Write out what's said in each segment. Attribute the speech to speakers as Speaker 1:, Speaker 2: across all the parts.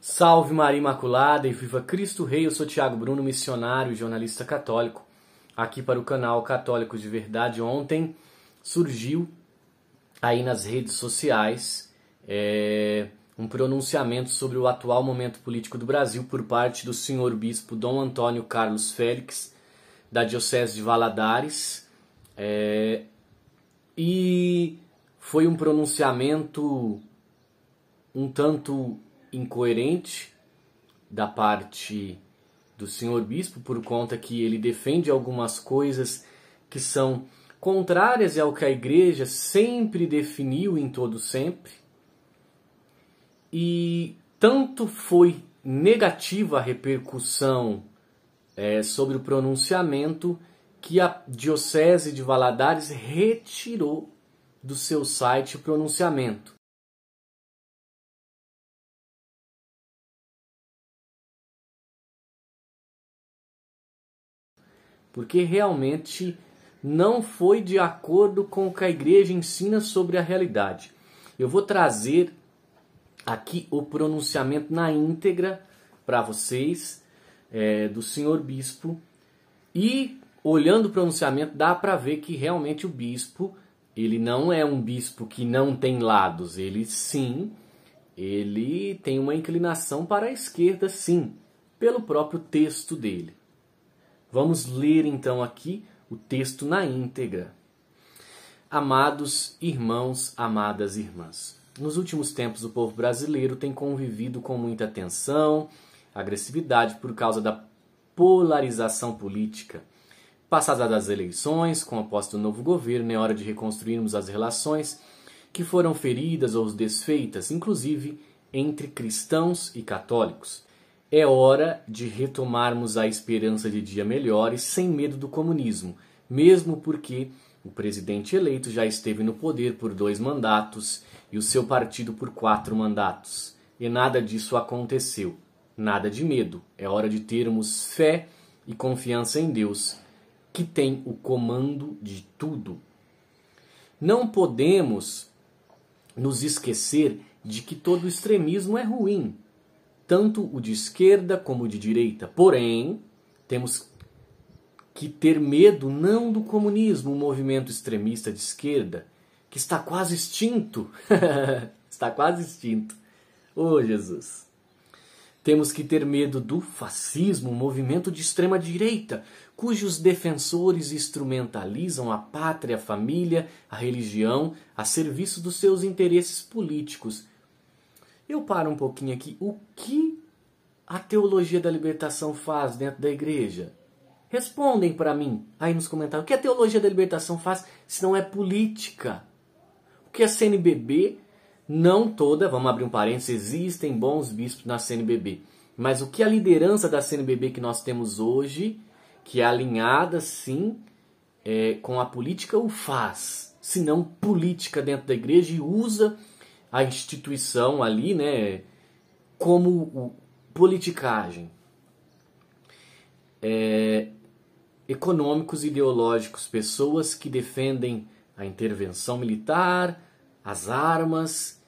Speaker 1: Salve Maria Imaculada e viva Cristo Rei! Eu sou Tiago Bruno, missionário e jornalista católico. Aqui para o canal Católico de Verdade. Ontem surgiu aí nas redes sociais é, um pronunciamento sobre o atual momento político do Brasil por parte do senhor bispo Dom Antônio Carlos Félix, da Diocese de Valadares. É, e foi um pronunciamento um tanto incoerente da parte do senhor bispo por conta que ele defende algumas coisas que são contrárias ao que a igreja sempre definiu em todo sempre. E tanto foi negativa a repercussão é, sobre o pronunciamento que a Diocese de Valadares retirou do seu site o pronunciamento. porque realmente não foi de acordo com o que a igreja ensina sobre a realidade. Eu vou trazer aqui o pronunciamento na íntegra para vocês é, do senhor bispo e olhando o pronunciamento dá para ver que realmente o bispo ele não é um bispo que não tem lados, ele sim, ele tem uma inclinação para a esquerda, sim, pelo próprio texto dele. Vamos ler então aqui o texto na íntegra. Amados irmãos, amadas irmãs, nos últimos tempos o povo brasileiro tem convivido com muita tensão, agressividade por causa da polarização política. Passadas as eleições, com a posse do novo governo, é hora de reconstruirmos as relações que foram feridas ou desfeitas, inclusive entre cristãos e católicos. É hora de retomarmos a esperança de dia melhores sem medo do comunismo, mesmo porque o presidente eleito já esteve no poder por dois mandatos e o seu partido por quatro mandatos. E nada disso aconteceu. Nada de medo. É hora de termos fé e confiança em Deus, que tem o comando de tudo. Não podemos nos esquecer de que todo extremismo é ruim tanto o de esquerda como o de direita. Porém, temos que ter medo não do comunismo, um movimento extremista de esquerda, que está quase extinto. está quase extinto. Ô oh, Jesus! Temos que ter medo do fascismo, um movimento de extrema direita, cujos defensores instrumentalizam a pátria, a família, a religião a serviço dos seus interesses políticos eu paro um pouquinho aqui. O que a teologia da libertação faz dentro da igreja? Respondem para mim aí nos comentários. O que a teologia da libertação faz se não é política? O que a CNBB, não toda, vamos abrir um parênteses, existem bons bispos na CNBB. Mas o que a liderança da CNBB que nós temos hoje, que é alinhada sim é, com a política, o faz? Se não política dentro da igreja e usa a instituição ali, né, como politicagem. É, econômicos ideológicos, pessoas que defendem a intervenção militar, as armas,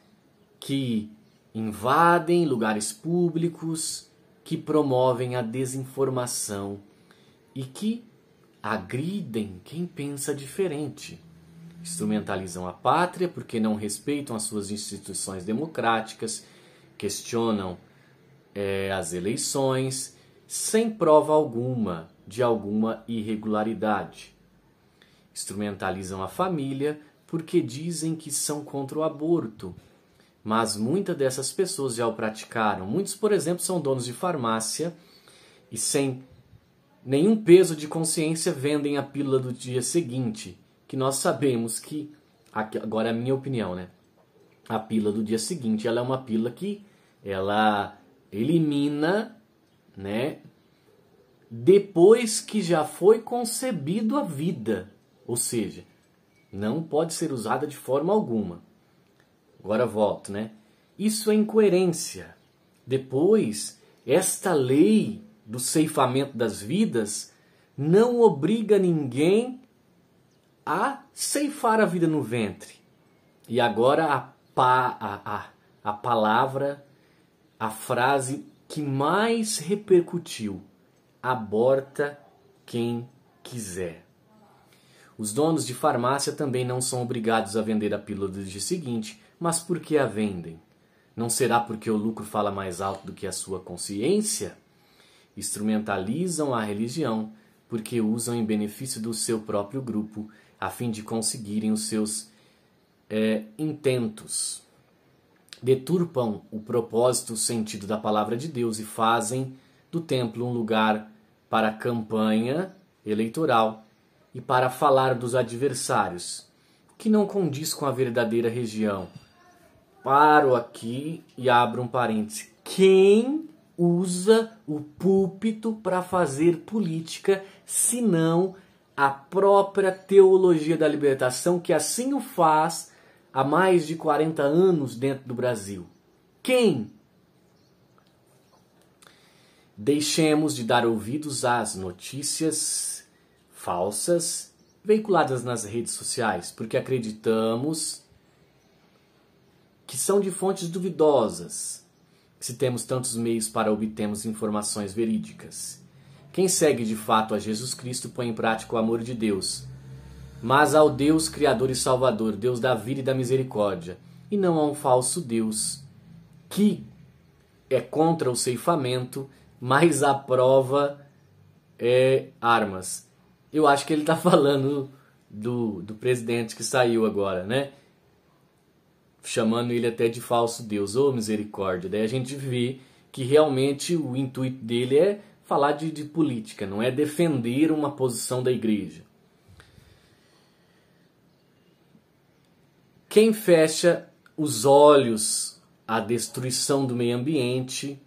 Speaker 1: que invadem lugares públicos, que promovem a desinformação e que agridem quem pensa diferente. Instrumentalizam a pátria porque não respeitam as suas instituições democráticas, questionam é, as eleições, sem prova alguma de alguma irregularidade. Instrumentalizam a família porque dizem que são contra o aborto. Mas muitas dessas pessoas já o praticaram. Muitos, por exemplo, são donos de farmácia e sem nenhum peso de consciência vendem a pílula do dia seguinte que nós sabemos que agora é a minha opinião, né? A pílula do dia seguinte, ela é uma pílula que ela elimina, né, depois que já foi concebido a vida, ou seja, não pode ser usada de forma alguma. Agora volto, né? Isso é incoerência. Depois, esta lei do ceifamento das vidas não obriga ninguém a ceifar a vida no ventre. E agora a, pa, a, a, a palavra, a frase que mais repercutiu: aborta quem quiser. Os donos de farmácia também não são obrigados a vender a pílula do dia seguinte, mas por que a vendem? Não será porque o lucro fala mais alto do que a sua consciência? Instrumentalizam a religião porque usam em benefício do seu próprio grupo a fim de conseguirem os seus é, intentos. Deturpam o propósito, o sentido da palavra de Deus e fazem do templo um lugar para campanha eleitoral e para falar dos adversários, que não condiz com a verdadeira região. Paro aqui e abro um parêntese. Quem usa o púlpito para fazer política, se não a própria teologia da libertação, que assim o faz há mais de 40 anos dentro do Brasil. Quem? Deixemos de dar ouvidos às notícias falsas veiculadas nas redes sociais, porque acreditamos que são de fontes duvidosas, se temos tantos meios para obtermos informações verídicas. Quem segue de fato a Jesus Cristo põe em prática o amor de Deus, mas ao Deus Criador e Salvador, Deus da vida e da misericórdia, e não a um falso Deus que é contra o ceifamento, mas aprova é, armas. Eu acho que ele está falando do, do presidente que saiu agora, né? Chamando ele até de falso Deus, ou oh, misericórdia. Daí a gente vê que realmente o intuito dele é falar de, de política, não é defender uma posição da igreja. Quem fecha os olhos à destruição do meio ambiente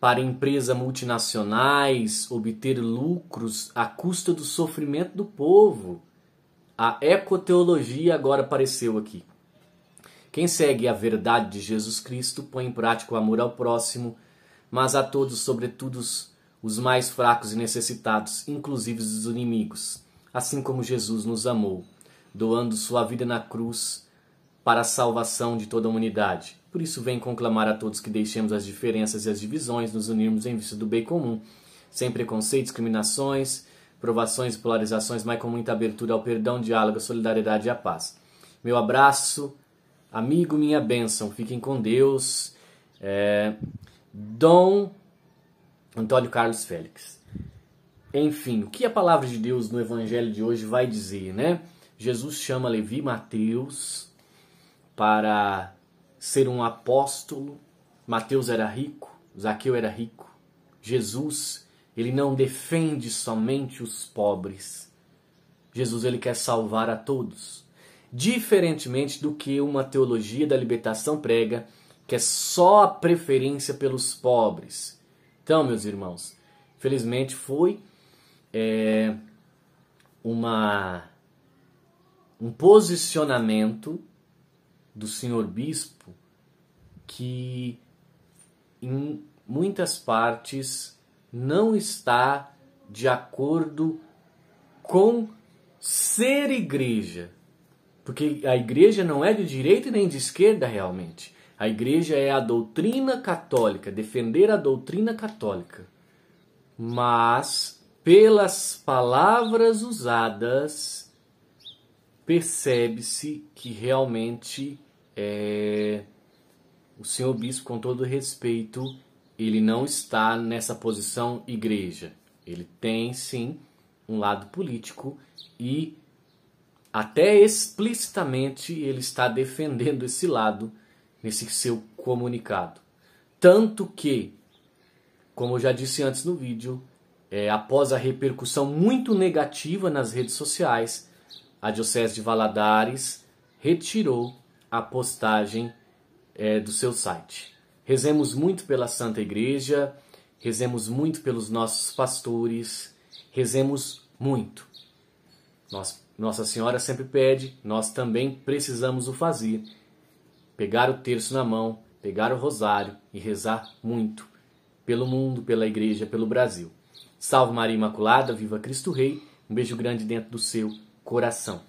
Speaker 1: para empresas multinacionais obter lucros à custa do sofrimento do povo. A ecoteologia agora apareceu aqui. Quem segue a verdade de Jesus Cristo põe em prática o amor ao próximo, mas a todos, sobretudo, os mais fracos e necessitados, inclusive os inimigos, assim como Jesus nos amou, doando sua vida na cruz para a salvação de toda a humanidade. Por isso, vem conclamar a todos que deixemos as diferenças e as divisões, nos unirmos em vista do bem comum, sem preconceitos, discriminações, provações e polarizações, mas com muita abertura ao perdão, diálogo, solidariedade e à paz. Meu abraço, amigo, minha bênção. Fiquem com Deus. É... Dom Antônio Carlos Félix. Enfim, o que a palavra de Deus no evangelho de hoje vai dizer, né? Jesus chama Levi Mateus para ser um apóstolo. Mateus era rico, Zaqueu era rico. Jesus, ele não defende somente os pobres. Jesus ele quer salvar a todos. Diferentemente do que uma teologia da libertação prega, que é só a preferência pelos pobres então, meus irmãos, felizmente foi é, uma um posicionamento do senhor bispo que em muitas partes não está de acordo com ser igreja. Porque a igreja não é de direita nem de esquerda realmente. A igreja é a doutrina católica, defender a doutrina católica. Mas, pelas palavras usadas, percebe-se que realmente é, o senhor bispo, com todo respeito, ele não está nessa posição igreja. Ele tem sim um lado político e até explicitamente ele está defendendo esse lado nesse seu comunicado. Tanto que, como eu já disse antes no vídeo, é, após a repercussão muito negativa nas redes sociais, a Diocese de Valadares retirou a postagem é, do seu site. Rezemos muito pela Santa Igreja, rezemos muito pelos nossos pastores, rezemos muito. Nossa Senhora sempre pede, nós também precisamos o fazer pegar o terço na mão, pegar o rosário e rezar muito pelo mundo, pela igreja, pelo Brasil. Salve Maria Imaculada, viva Cristo Rei. Um beijo grande dentro do seu coração.